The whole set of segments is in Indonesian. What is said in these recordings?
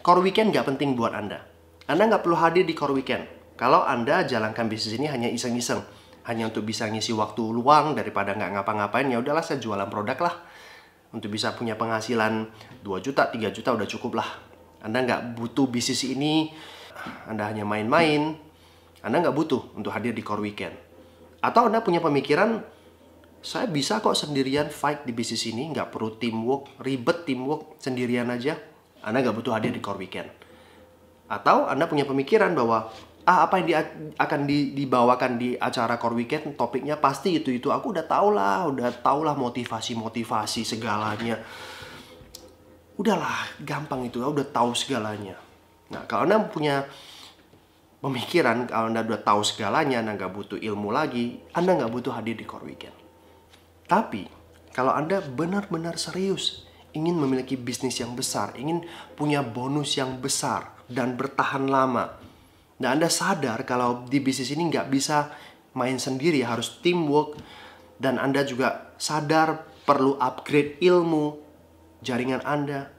Core weekend nggak penting buat Anda. Anda nggak perlu hadir di core weekend. Kalau Anda jalankan bisnis ini hanya iseng-iseng, hanya untuk bisa ngisi waktu luang daripada nggak ngapa-ngapain, ya udahlah saya jualan produk lah. Untuk bisa punya penghasilan 2 juta, 3 juta udah cukup lah. Anda nggak butuh bisnis ini, Anda hanya main-main, Anda nggak butuh untuk hadir di core weekend. Atau Anda punya pemikiran, saya bisa kok sendirian fight di bisnis ini, nggak perlu teamwork, ribet teamwork, sendirian aja anda nggak butuh hadir di core weekend. Atau Anda punya pemikiran bahwa ah apa yang di, akan di, dibawakan di acara core weekend topiknya pasti itu itu aku udah tau lah udah tau lah motivasi motivasi segalanya udahlah gampang itu udah tahu segalanya nah kalau anda punya pemikiran kalau anda udah tahu segalanya anda nggak butuh ilmu lagi anda nggak butuh hadir di core weekend tapi kalau anda benar-benar serius ingin memiliki bisnis yang besar, ingin punya bonus yang besar dan bertahan lama. Nah, Anda sadar kalau di bisnis ini nggak bisa main sendiri, harus teamwork, dan Anda juga sadar perlu upgrade ilmu jaringan Anda.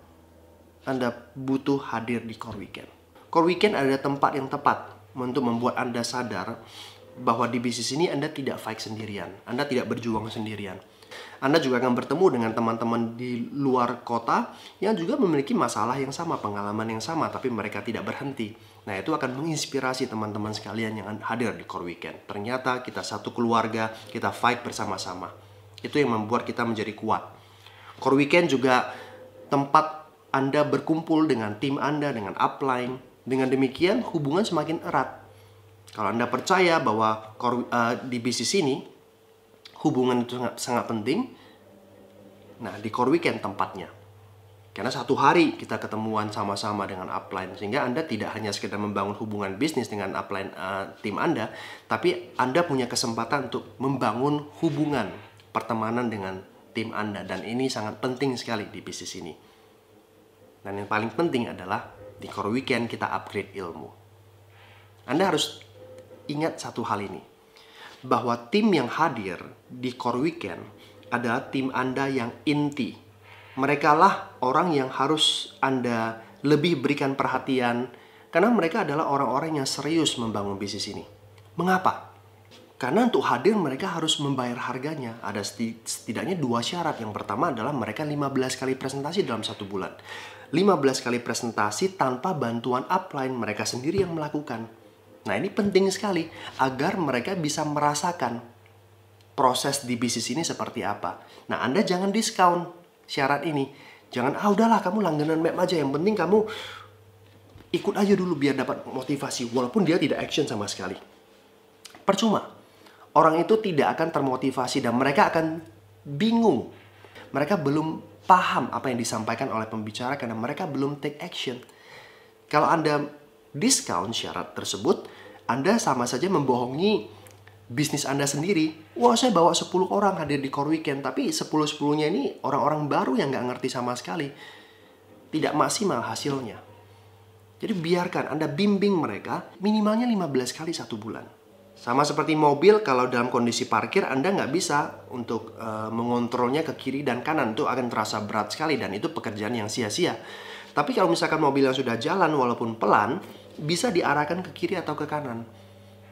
Anda butuh hadir di Core Weekend. Core Weekend ada tempat yang tepat untuk membuat Anda sadar bahwa di bisnis ini Anda tidak fight sendirian, Anda tidak berjuang sendirian. Anda juga akan bertemu dengan teman-teman di luar kota yang juga memiliki masalah yang sama, pengalaman yang sama, tapi mereka tidak berhenti. Nah, itu akan menginspirasi teman-teman sekalian yang hadir di Core Weekend. Ternyata kita satu keluarga, kita fight bersama-sama. Itu yang membuat kita menjadi kuat. Core Weekend juga tempat Anda berkumpul dengan tim Anda, dengan upline. Dengan demikian, hubungan semakin erat. Kalau Anda percaya bahwa eh, di bisnis ini hubungan itu sangat, sangat penting. Nah, di core weekend tempatnya. Karena satu hari kita ketemuan sama-sama dengan upline sehingga Anda tidak hanya sekedar membangun hubungan bisnis dengan upline uh, tim Anda, tapi Anda punya kesempatan untuk membangun hubungan pertemanan dengan tim Anda dan ini sangat penting sekali di bisnis ini. Dan yang paling penting adalah di core weekend kita upgrade ilmu. Anda harus ingat satu hal ini bahwa tim yang hadir di core weekend adalah tim Anda yang inti. Mereka lah orang yang harus Anda lebih berikan perhatian karena mereka adalah orang-orang yang serius membangun bisnis ini. Mengapa? Karena untuk hadir mereka harus membayar harganya. Ada setidaknya dua syarat. Yang pertama adalah mereka 15 kali presentasi dalam satu bulan. 15 kali presentasi tanpa bantuan upline mereka sendiri yang melakukan Nah ini penting sekali agar mereka bisa merasakan proses di bisnis ini seperti apa. Nah Anda jangan diskon syarat ini. Jangan, ah udahlah kamu langganan map aja. Yang penting kamu ikut aja dulu biar dapat motivasi. Walaupun dia tidak action sama sekali. Percuma. Orang itu tidak akan termotivasi dan mereka akan bingung. Mereka belum paham apa yang disampaikan oleh pembicara karena mereka belum take action. Kalau Anda discount syarat tersebut, Anda sama saja membohongi bisnis Anda sendiri. Wah, saya bawa 10 orang hadir di core weekend, tapi 10-10-nya ini orang-orang baru yang nggak ngerti sama sekali. Tidak maksimal hasilnya. Jadi biarkan Anda bimbing mereka minimalnya 15 kali satu bulan. Sama seperti mobil, kalau dalam kondisi parkir Anda nggak bisa untuk e, mengontrolnya ke kiri dan kanan itu akan terasa berat sekali dan itu pekerjaan yang sia-sia. Tapi kalau misalkan mobil yang sudah jalan walaupun pelan, bisa diarahkan ke kiri atau ke kanan.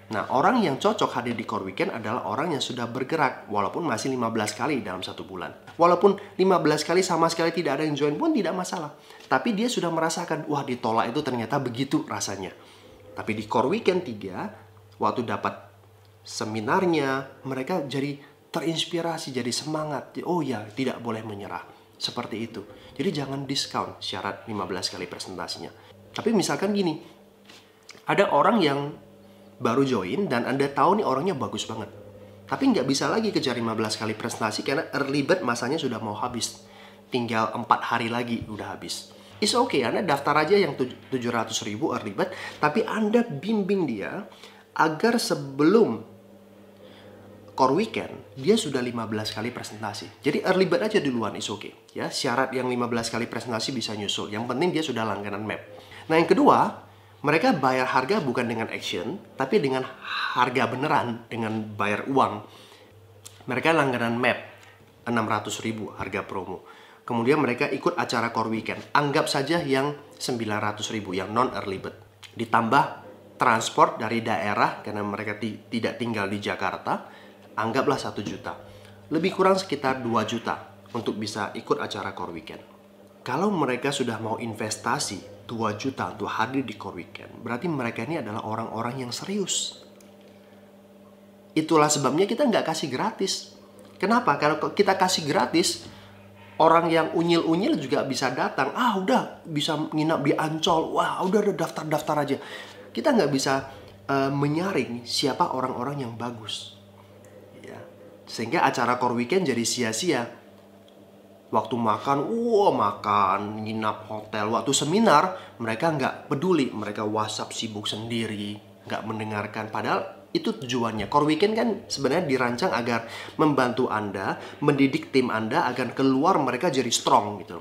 Nah, orang yang cocok hadir di core weekend adalah orang yang sudah bergerak walaupun masih 15 kali dalam satu bulan. Walaupun 15 kali sama sekali tidak ada yang join pun tidak masalah. Tapi dia sudah merasakan, wah ditolak itu ternyata begitu rasanya. Tapi di core weekend 3, waktu dapat seminarnya, mereka jadi terinspirasi, jadi semangat. Oh ya, tidak boleh menyerah. Seperti itu. Jadi jangan discount syarat 15 kali presentasinya. Tapi misalkan gini, ada orang yang baru join dan Anda tahu nih orangnya bagus banget. Tapi nggak bisa lagi kejar 15 kali presentasi karena early bird masanya sudah mau habis. Tinggal 4 hari lagi udah habis. It's okay, Anda daftar aja yang 700 ribu early bird, tapi Anda bimbing dia agar sebelum core weekend, dia sudah 15 kali presentasi. Jadi early bird aja duluan, is okay. Ya, syarat yang 15 kali presentasi bisa nyusul. Yang penting dia sudah langganan map. Nah, yang kedua, mereka bayar harga bukan dengan action, tapi dengan harga beneran, dengan bayar uang. Mereka langganan map, 600 ribu harga promo. Kemudian mereka ikut acara core weekend, anggap saja yang 900 ribu, yang non early bird. Ditambah transport dari daerah, karena mereka tidak tinggal di Jakarta, anggaplah 1 juta. Lebih kurang sekitar 2 juta untuk bisa ikut acara core weekend. Kalau mereka sudah mau investasi 2 juta untuk hadir di core weekend. Berarti mereka ini adalah orang-orang yang serius. Itulah sebabnya kita nggak kasih gratis. Kenapa? Kalau kita kasih gratis, orang yang unyil-unyil juga bisa datang. Ah udah bisa nginap di Ancol. Wah udah ada daftar-daftar aja. Kita nggak bisa uh, menyaring siapa orang-orang yang bagus. Ya. Sehingga acara core weekend jadi sia-sia Waktu makan, wow makan, nginap hotel. Waktu seminar, mereka nggak peduli. Mereka WhatsApp sibuk sendiri, nggak mendengarkan. Padahal itu tujuannya. Core Weekend kan sebenarnya dirancang agar membantu Anda, mendidik tim Anda agar keluar mereka jadi strong gitu.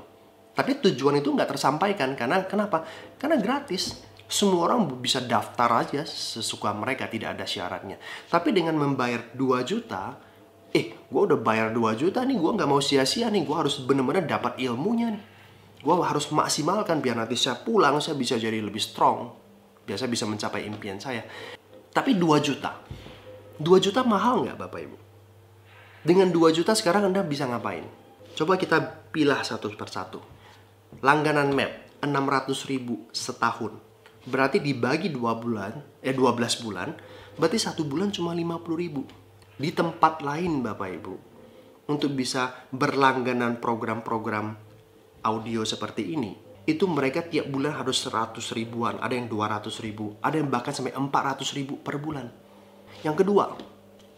Tapi tujuan itu nggak tersampaikan karena kenapa? Karena gratis semua orang bisa daftar aja sesuka mereka tidak ada syaratnya tapi dengan membayar 2 juta eh gue udah bayar 2 juta nih gue nggak mau sia-sia nih gue harus bener-bener dapat ilmunya nih gue harus maksimalkan biar nanti saya pulang saya bisa jadi lebih strong biasa bisa mencapai impian saya tapi 2 juta 2 juta mahal nggak bapak ibu dengan 2 juta sekarang anda bisa ngapain coba kita pilih satu persatu langganan map 600 ribu setahun berarti dibagi 2 bulan eh 12 bulan berarti satu bulan cuma 50 ribu di tempat lain Bapak Ibu untuk bisa berlangganan program-program audio seperti ini itu mereka tiap bulan harus 100 ribuan, ada yang 200 ribu, ada yang bahkan sampai 400 ribu per bulan. Yang kedua,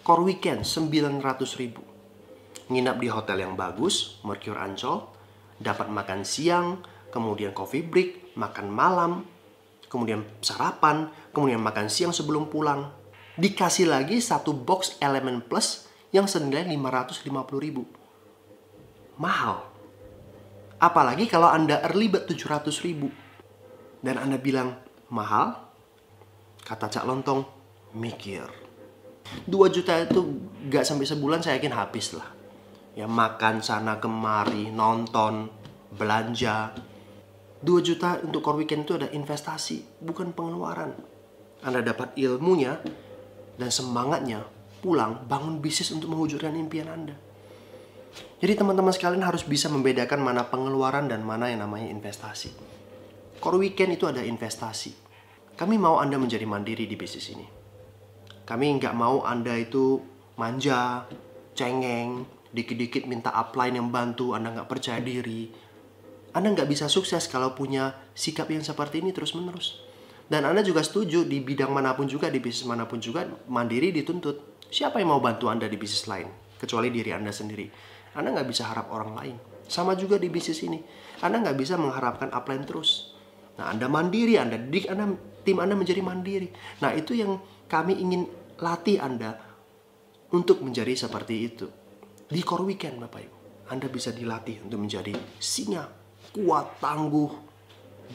core weekend 900 ribu. Nginap di hotel yang bagus, Mercure Ancol, dapat makan siang, kemudian coffee break, makan malam, kemudian sarapan, kemudian makan siang sebelum pulang, dikasih lagi satu box elemen plus yang senilai 550 ribu. Mahal. Apalagi kalau Anda early bet 700 ribu. Dan Anda bilang, mahal? Kata Cak Lontong, mikir. 2 juta itu gak sampai sebulan saya yakin habis lah. Ya makan sana kemari, nonton, belanja. 2 juta untuk core weekend itu ada investasi, bukan pengeluaran. Anda dapat ilmunya, dan semangatnya pulang bangun bisnis untuk mewujudkan impian Anda. Jadi teman-teman sekalian harus bisa membedakan mana pengeluaran dan mana yang namanya investasi. Core weekend itu ada investasi. Kami mau Anda menjadi mandiri di bisnis ini. Kami nggak mau Anda itu manja, cengeng, dikit-dikit minta upline yang bantu, Anda nggak percaya diri. Anda nggak bisa sukses kalau punya sikap yang seperti ini terus-menerus. Dan Anda juga setuju di bidang manapun juga, di bisnis manapun juga, mandiri dituntut. Siapa yang mau bantu Anda di bisnis lain? Kecuali diri Anda sendiri. Anda nggak bisa harap orang lain. Sama juga di bisnis ini. Anda nggak bisa mengharapkan upline terus. Nah, Anda mandiri, Anda didik, Anda tim Anda menjadi mandiri. Nah, itu yang kami ingin latih Anda untuk menjadi seperti itu. Di core weekend, Bapak Ibu, Anda bisa dilatih untuk menjadi singa kuat, tangguh,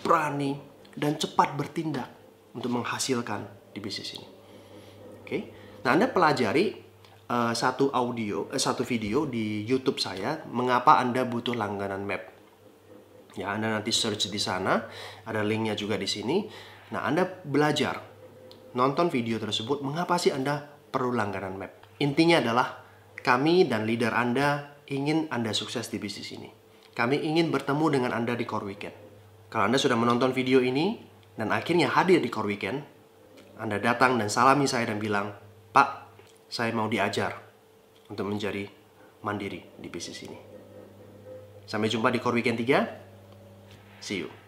berani, dan cepat bertindak untuk menghasilkan di bisnis ini. Oke, okay? nah Anda pelajari uh, satu audio, uh, satu video di YouTube saya, mengapa Anda butuh langganan map. Ya, Anda nanti search di sana, ada linknya juga di sini. Nah, Anda belajar nonton video tersebut, mengapa sih Anda perlu langganan map. Intinya adalah kami dan leader Anda ingin Anda sukses di bisnis ini. Kami ingin bertemu dengan Anda di Core Weekend. Kalau Anda sudah menonton video ini dan akhirnya hadir di Core Weekend, Anda datang dan salami saya dan bilang, Pak, saya mau diajar untuk menjadi mandiri di bisnis ini. Sampai jumpa di Core Weekend 3. See you.